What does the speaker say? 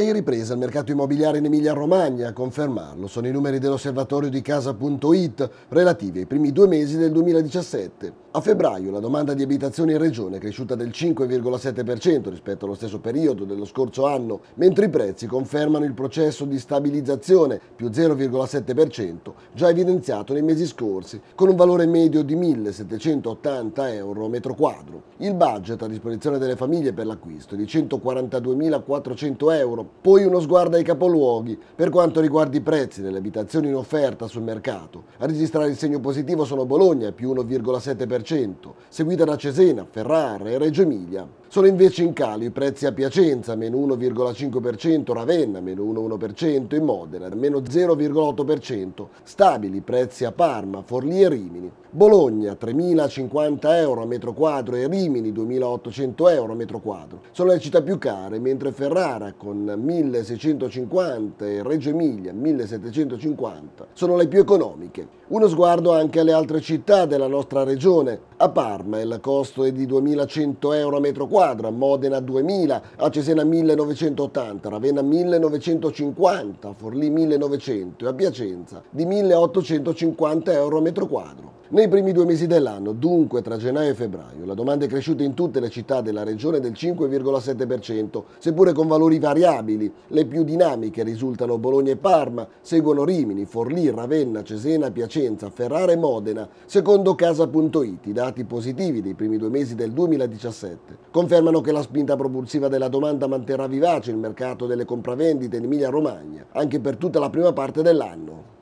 È in ripresa il mercato immobiliare in Emilia-Romagna, a confermarlo sono i numeri dell'osservatorio di casa.it relativi ai primi due mesi del 2017. A febbraio la domanda di abitazioni in regione è cresciuta del 5,7% rispetto allo stesso periodo dello scorso anno, mentre i prezzi confermano il processo di stabilizzazione più 0,7% già evidenziato nei mesi scorsi, con un valore medio di 1.780 euro metro quadro. Il budget a disposizione delle famiglie per l'acquisto è di 142.400 euro, poi uno sguardo ai capoluoghi per quanto riguarda i prezzi delle abitazioni in offerta sul mercato. A registrare il segno positivo sono Bologna più 1,7%, seguita da Cesena, Ferrara e Reggio Emilia sono invece in calo i prezzi a Piacenza, meno 1,5%, Ravenna, meno 1,1% e Modena, meno 0,8%. Stabili i prezzi a Parma, Forlì e Rimini. Bologna, 3.050 euro a metro quadro e Rimini, 2.800 euro a metro quadro. Sono le città più care, mentre Ferrara, con 1.650 e Reggio Emilia, 1.750, sono le più economiche. Uno sguardo anche alle altre città della nostra regione. A Parma il costo è di 2.100 euro a metro quadro, a Modena 2.000, a Cesena 1.980, a Ravenna 1.950, a Forlì 1.900 e a Piacenza di 1.850 euro a metro quadro. Nei primi due mesi dell'anno, dunque tra gennaio e febbraio, la domanda è cresciuta in tutte le città della regione del 5,7%, seppure con valori variabili. Le più dinamiche risultano Bologna e Parma, seguono Rimini, Forlì, Ravenna, Cesena, Piacenza, Ferrara e Modena, secondo casa.it. Da dati positivi dei primi due mesi del 2017 confermano che la spinta propulsiva della domanda manterrà vivace il mercato delle compravendite in Emilia-Romagna anche per tutta la prima parte dell'anno.